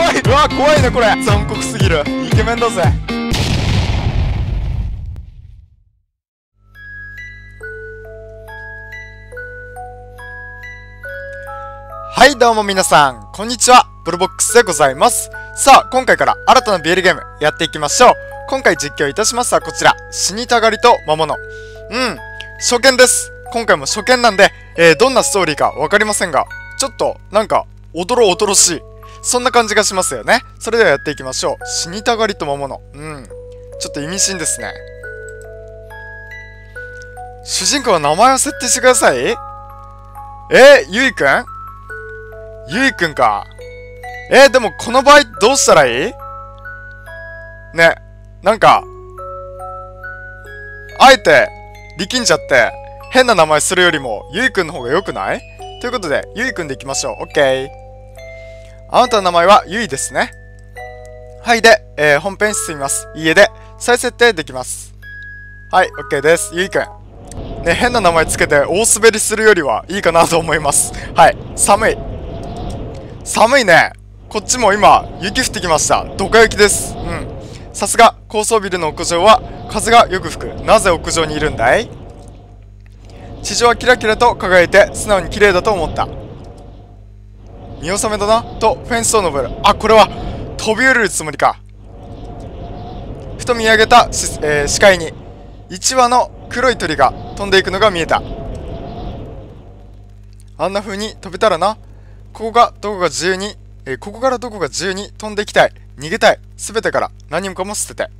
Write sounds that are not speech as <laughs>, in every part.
怖いうわ怖いねこれ残酷すぎるイケメンだぜはいどうも皆さんこんにちはブルボックスでございますさあ今回から新たなビールゲームやっていきましょう今回実況いたしますはこちら死にたがりと魔物うん初見です今回も初見なんで、えー、どんなストーリーか分かりませんがちょっとなんかおどろおどろしいそんな感じがしますよね。それではやっていきましょう。死にたがりと魔の。うん。ちょっと意味深ですね。主人公は名前を設定してくださいえー、ゆいくんゆいくんか。えー、でもこの場合どうしたらいいね、なんか、あえて力んじゃって変な名前するよりもゆいくんの方が良くないということで、ゆいくんでいきましょう。オッケー。あなたの名前はゆいですね。はい、で、えー、本編進みます。いいえで、再設定できます。はい、OK です。ゆいくん。ね、変な名前つけて大滑りするよりはいいかなと思います。はい、寒い。寒いね。こっちも今、雪降ってきました。ドカ雪です。うん。さすが、高層ビルの屋上は風がよく吹く。なぜ屋上にいるんだい地上はキラキラと輝いて素直に綺麗だと思った。見納めだなとフェンスを登るあこれは飛び降りるつもりかふと見上げた、えー、視界に1羽の黒い鳥が飛んでいくのが見えたあんな風に飛べたらなここがどこが自由に、えー、ここからどこが自由に飛んでいきたい逃げたい全てから何もかも捨てて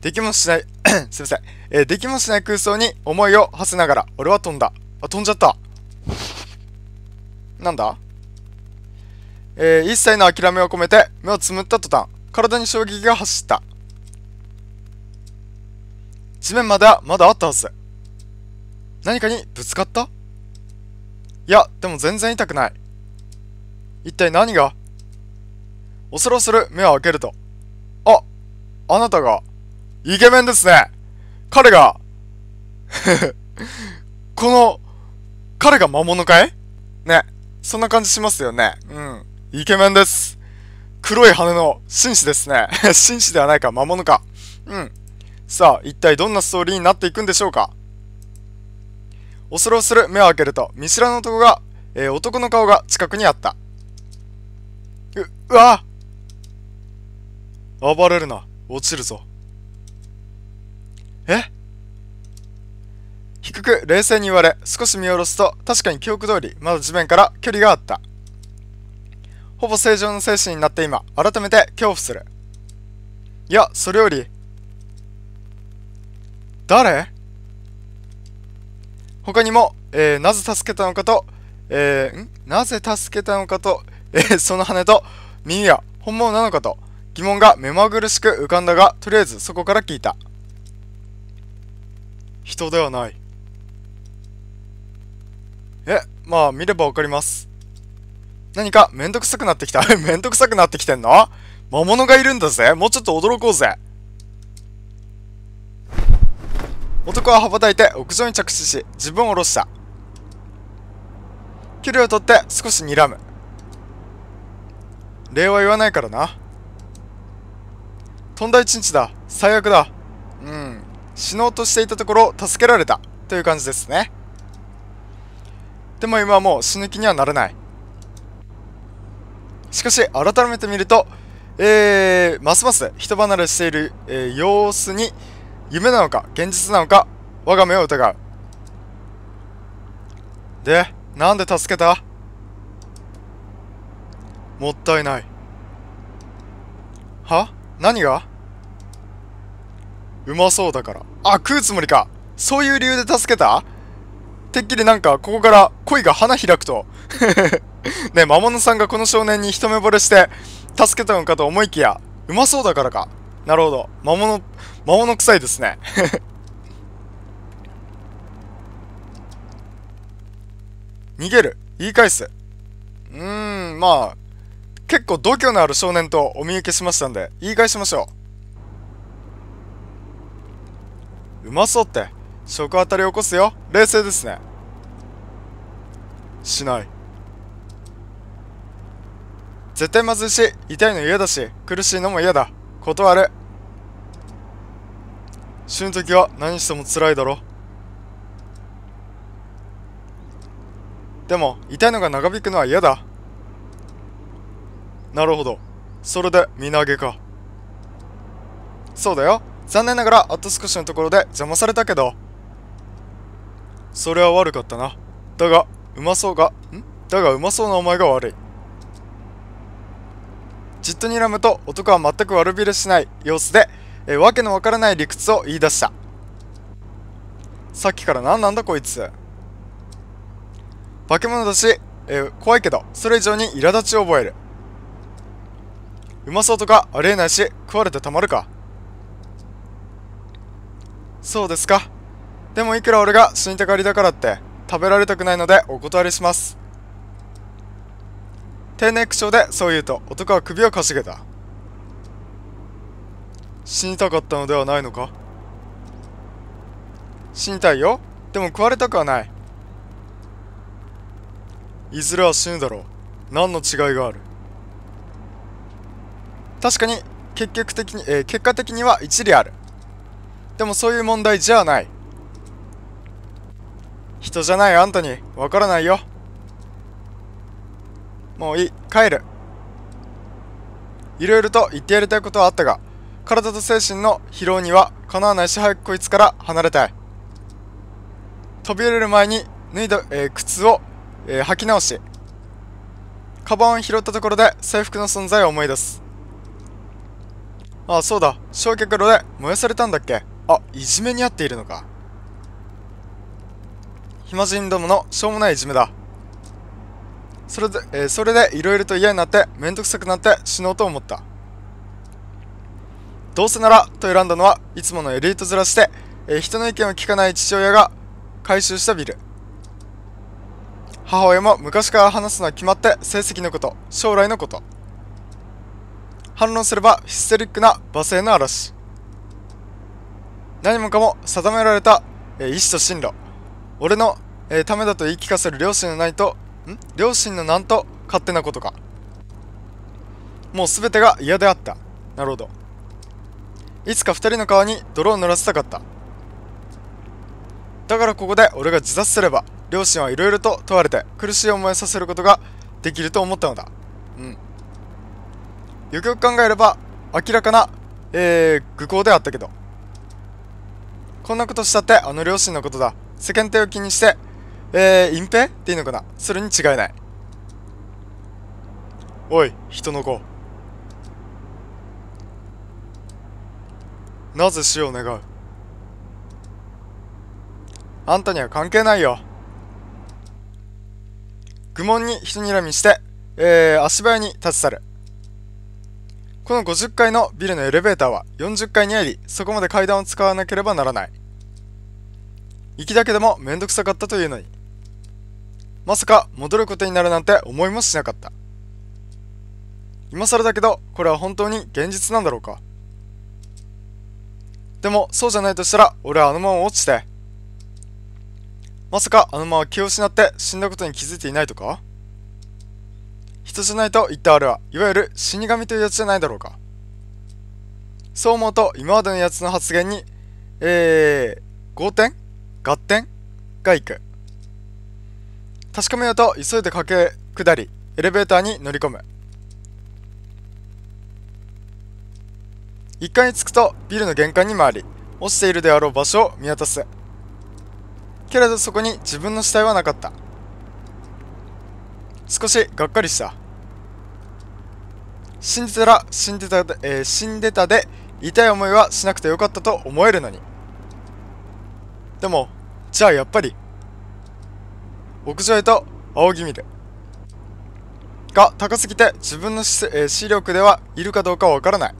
できもしない <coughs> すいません、えー、できもしない空想に思いを馳せながら俺は飛んだあ飛んじゃったなんだえー、一切の諦めを込めて目をつむった途端、体に衝撃が走った。地面まではまだあったはず。何かにぶつかったいや、でも全然痛くない。一体何が恐る恐る目を開けると。あ、あなたが、イケメンですね。彼が <laughs> この、彼が魔物かいね。そんな感じしますよね。うん。イケメンです。黒い羽の紳士ですね。<laughs> 紳士ではないか、魔物か。うん。さあ、一体どんなストーリーになっていくんでしょうか恐る恐る目を開けると、見知らぬ男が、えー、男の顔が近くにあった。う、うわ暴れるな。落ちるぞ。え低く冷静に言われ少し見下ろすと確かに記憶通りまだ地面から距離があったほぼ正常の精神になって今改めて恐怖するいやそれより誰他にも、えー、なぜ助けたのかと、えー、なぜ助けたのかと、えー、その羽と耳は本物なのかと疑問が目まぐるしく浮かんだがとりあえずそこから聞いた人ではないえ、まあ見ればわかります。何かめんどくさくなってきた。<laughs> めんどくさくなってきてんの魔物がいるんだぜ。もうちょっと驚こうぜ。男は羽ばたいて屋上に着地し、自分を下ろした。距離を取って少し睨む。礼は言わないからな。とんだ一日だ。最悪だ。うん。死のうとしていたところ、助けられた。という感じですね。でも今はもう死ぬ気にはなれないしかし改めて見るとえー、ますます人離れしている、えー、様子に夢なのか現実なのか我が目を疑うでなんで助けたもったいないは何がうまそうだからあ食うつもりかそういう理由で助けたてっきりなんか、ここから恋が花開くと。<laughs> ね、魔物さんがこの少年に一目惚れして、助けたのかと思いきや、うまそうだからか。なるほど。魔物、魔物臭いですね。<laughs> 逃げる。言い返す。うーん、まあ、結構度胸のある少年とお見受けしましたんで、言い返しましょう。うまそうって。食当たり起こすよ冷静ですねしない絶対まずいし痛いの嫌だし苦しいのも嫌だ断る死ぬ時は何しても辛いだろでも痛いのが長引くのは嫌だなるほどそれで身投げかそうだよ残念ながらあと少しのところで邪魔されたけどそれは悪かったな。だが、うまそうが、んだがうまそうなお前が悪い。じっと睨むと男は全く悪びれしない様子で、えわけのわからない理屈を言い出した。さっきから何なんだこいつ。化け物だし、え怖いけど、それ以上に苛立ちを覚える。うまそうとかありえないし、食われてたまるか。そうですか。でもいくら俺が死にたがりだからって食べられたくないのでお断りします丁寧口調でそう言うと男は首をかしげた死にたかったのではないのか死にたいよでも食われたくはないいずれは死ぬだろう何の違いがある確かに結局的に、えー、結果的には一理あるでもそういう問題じゃない人じゃないあんたにわからないよもういい帰るいろいろと言ってやりたいことはあったが体と精神の疲労にはかなわないし早くこいつから離れたい飛び降りる前に脱いだ、えー、靴を、えー、履き直しカバンを拾ったところで制服の存在を思い出すああそうだ焼却炉で燃やされたんだっけあいじめにあっているのか暇人どものしょうもないいじめだそれで、えー、それでいろいろと嫌になってめんどくさくなって死のうと思ったどうせならと選んだのはいつものエリートずらして、えー、人の意見を聞かない父親が回収したビル母親も昔から話すのは決まって成績のこと将来のこと反論すればヒステリックな罵声の嵐何もかも定められた、えー、意志と進路俺のえー、ためだと言い聞かせる両親のないと、ん両親のなんと勝手なことか。もう全てが嫌であった。なるほど。いつか2人の川に泥を濡らせたかった。だからここで俺が自殺すれば、両親はいろいろと問われて苦しい思いをさせることができると思ったのだ。うん。よくよく考えれば、明らかな、えー、愚行であったけど。こんなことしたってあの両親のことだ。世間体を気にしてえー、隠蔽っていうのかなそれに違いない。おい、人の子。なぜ死を願うあんたには関係ないよ。愚問に人にらみして、えー、足早に立ち去る。この50階のビルのエレベーターは40階にあり、そこまで階段を使わなければならない。行きだけでもめんどくさかったというのに。まさか戻ることになるなんて思いもしなかった今更だけどこれは本当に現実なんだろうかでもそうじゃないとしたら俺はあのまま落ちてまさかあのまま気を失って死んだことに気づいていないとか人じゃないと言ったあれはいわゆる死神というやつじゃないだろうかそう思うと今までのやつの発言にえー、合点合点がいく確かめようと急いで駆け下りエレベーターに乗り込む1階に着くとビルの玄関に回り落ちているであろう場所を見渡すけれどそこに自分の死体はなかった少しがっかりした死んでたら死んでたで、えー、死んでたで痛い思いはしなくてよかったと思えるのにでもじゃあやっぱり屋上へと仰ぎ見る。が高すぎて自分の視,、えー、視力ではいるかどうかわからない。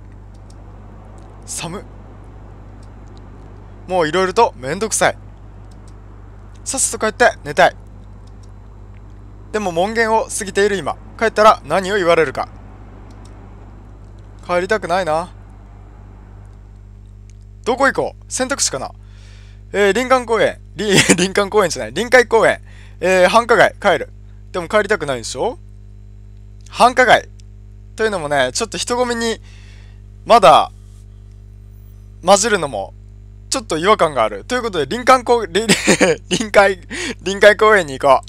寒もういろいろとめんどくさい。さっさと帰って寝たい。でも門限を過ぎている今、帰ったら何を言われるか。帰りたくないな。どこ行こう選択肢かなえー、林間公園、<laughs> 林間公園じゃない、臨海公園。えー、繁華街、帰る。でも帰りたくないでしょ繁華街。というのもね、ちょっと人混みに、まだ、混じるのも、ちょっと違和感がある。ということで、林間公、臨 <laughs> 海、臨海公園に行こ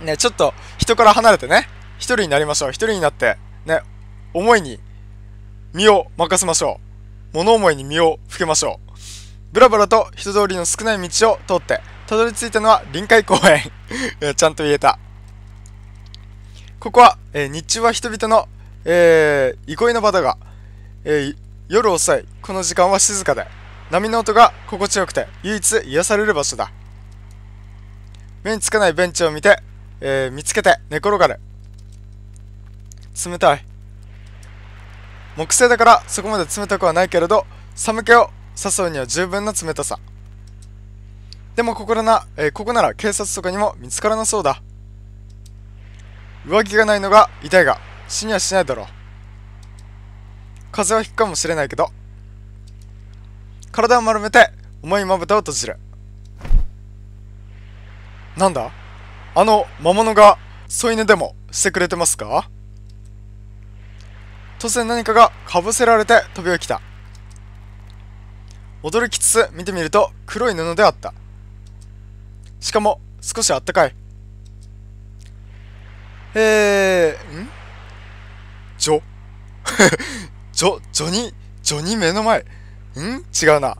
う。ね、ちょっと、人から離れてね、一人になりましょう。一人になって、ね、思いに、身を任せましょう。物思いに身をふけましょう。ブラブラと人通りの少ない道を通って、たどり着いたのは臨海公園 <laughs> ちゃんと言えた。ここは、えー、日中は人々の、えー、憩いの場だが、えー、夜遅い、この時間は静かで、波の音が心地よくて、唯一癒される場所だ。目につかないベンチを見て、えー、見つけて寝転がる。冷たい。木製だからそこまで冷たくはないけれど、寒気を誘うには十分な冷たさ。でもここな、えー、ここなら警察とかにも見つからなそうだ。上着がないのが痛いが、死にはしないだろう。風邪はひくかもしれないけど。体を丸めて、重いまぶたを閉じる。なんだあの魔物が添い寝でもしてくれてますか突然何かがかぶせられて飛び起きた驚きつつ見てみると黒い布であったしかも、少しあったかい。えー、んジョ <laughs> ジョ、ジョニ、ジョニ目の前。ん違うな。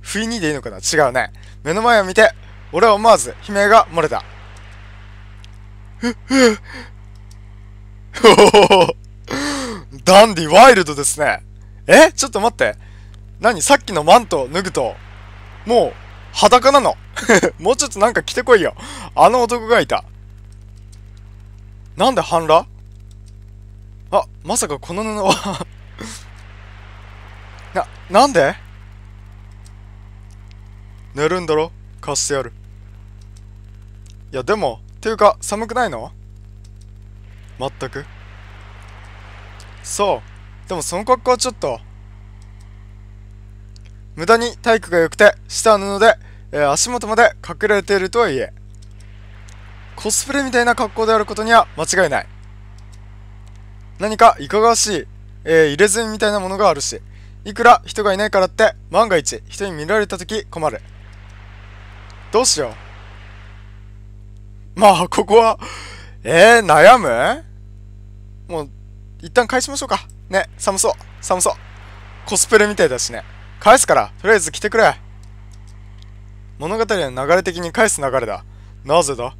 不意にでいいのかな違うね。目の前を見て、俺は思わず悲鳴が漏れた。<laughs> ダンディワイルドですね。えちょっと待って。何さっきのマントを脱ぐと、もう裸なの。<laughs> もうちょっとなんか来てこいよ。あの男がいた。なんで半裸あ、まさかこの布は <laughs> な、なんで寝るんだろ貸してやる。いや、でも、っていうか、寒くないのまったく。そう。でもその格好はちょっと。無駄に体育が良くて、下は布で、えー、足元まで隠れているとはいえ、コスプレみたいな格好であることには間違いない。何かいかがわしい、えー、入れ墨みたいなものがあるし、いくら人がいないからって万が一人に見られた時困る。どうしよう。まあ、ここはえー、悩むもう、一旦返しましょうか。ね、寒そう、寒そう。コスプレみたいだしね。返すから、とりあえず来てくれ。物語の流れ的に返す流れだ。なぜだ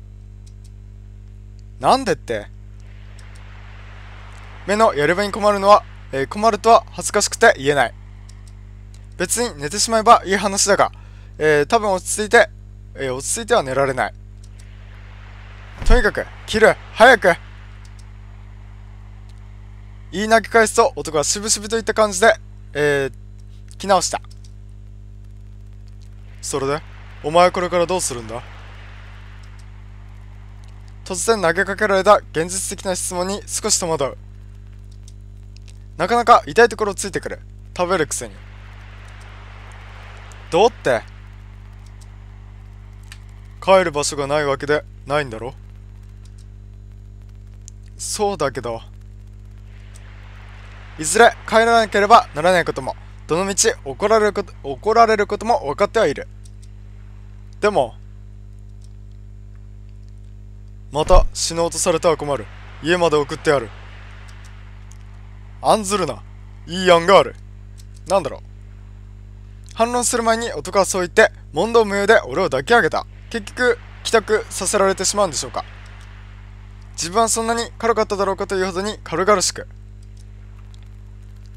なんでって目のやればに困るのは、えー、困るとは恥ずかしくて言えない。別に寝てしまえばいい話だが、えー、多分落ち着いて、えー、落ち着いては寝られない。とにかく、切る早く言い投げ返すと男はしぶしぶといった感じで、えー、着直した。それでお前はこれからどうするんだ突然投げかけられた現実的な質問に少し戸惑うなかなか痛いところをついてくる食べるくせにどうって帰る場所がないわけでないんだろそうだけどいずれ帰らなければならないこともどのみち怒られること怒られることも分かってはいるでもまた死のうとされたは困る家まで送ってやる案ずるないい案があるなんだろう反論する前に男はそう言って問答無用で俺を抱き上げた結局帰宅させられてしまうんでしょうか自分はそんなに軽かっただろうかというほどに軽々しく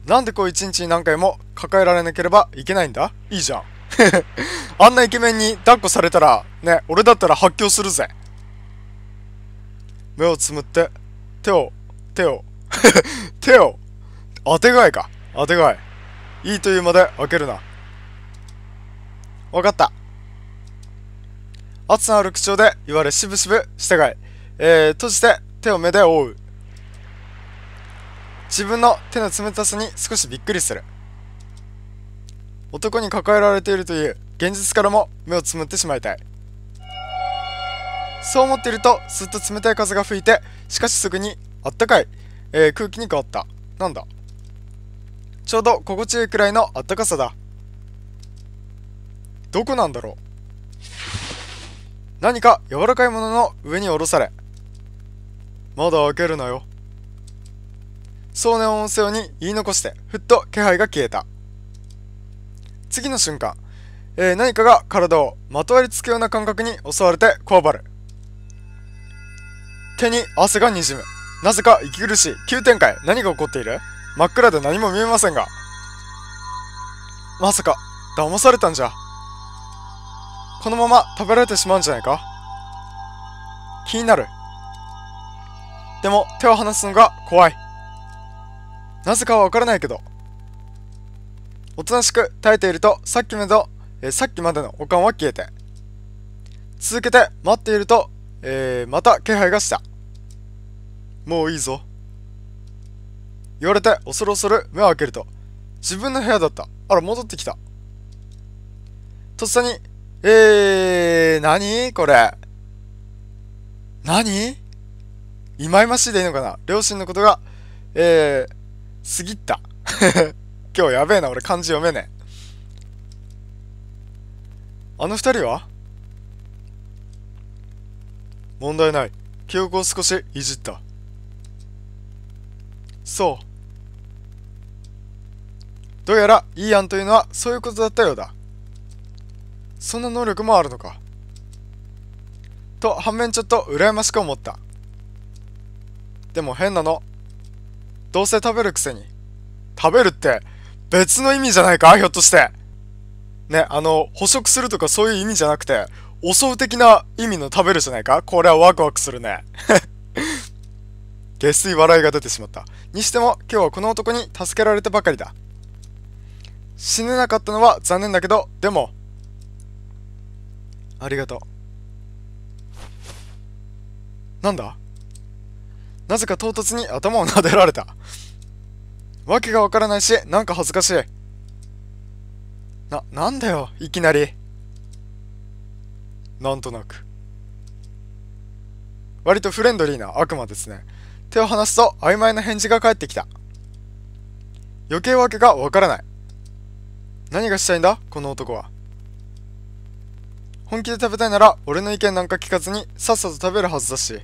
なんでこう一日に何回も抱えられなければいけないんだいいじゃん <laughs> あんなイケメンに抱っこされたら、ね、俺だったら発狂するぜ。目をつむって、手を、手を、<laughs> 手を、当てがいか。当てがい。いいというまで開けるな。わかった。熱のある口調で言われしぶしぶ従い。えー、閉じて手を目で覆う。自分の手の冷たさに少しびっくりする。男に抱えられているという現実からも目をつむってしまいたいそう思っているとすっと冷たい風が吹いてしかしすぐにあったかい、えー、空気に変わったなんだちょうど心地よいくらいのあったかさだどこなんだろう何か柔らかいものの上に下ろされまだ開けるなよう年をように言い残してふっと気配が消えた次の瞬間、えー、何かが体をまとわりつくような感覚に襲われてこわばる。手に汗がにじむ。なぜか息苦しい。急展開。何が起こっている真っ暗で何も見えませんが。まさか、騙されたんじゃ。このまま食べられてしまうんじゃないか気になる。でも手を離すのが怖い。なぜかはわからないけど、おとなしく耐えているとさっきまでの、えー、さっきまでの保管は消えて続けて待っていると、えー、また気配がしたもういいぞ言われて恐る恐る目を開けると自分の部屋だったあら戻ってきたとっさにえー、何これ何忌々しいでいいのかな両親のことがえー、過ぎった今日やべえな、俺漢字読めねえ。あの二人は問題ない。記憶を少しいじった。そう。どうやらいい案というのはそういうことだったようだ。そんな能力もあるのか。と反面ちょっと羨ましく思った。でも変なの。どうせ食べるくせに。食べるって別の意味じゃないかひょっとして。ね、あの、捕食するとかそういう意味じゃなくて、襲う的な意味の食べるじゃないかこれはワクワクするね。<laughs> 下水笑いが出てしまった。にしても、今日はこの男に助けられたばかりだ。死ねなかったのは残念だけど、でも、ありがとう。なんだなぜか唐突に頭を撫でられた。わけがわからないし、なんか恥ずかしい。な、なんだよ、いきなり。なんとなく。割とフレンドリーな悪魔ですね。手を離すと曖昧な返事が返ってきた。余計わけがわからない。何がしたいんだこの男は。本気で食べたいなら俺の意見なんか聞かずにさっさと食べるはずだし。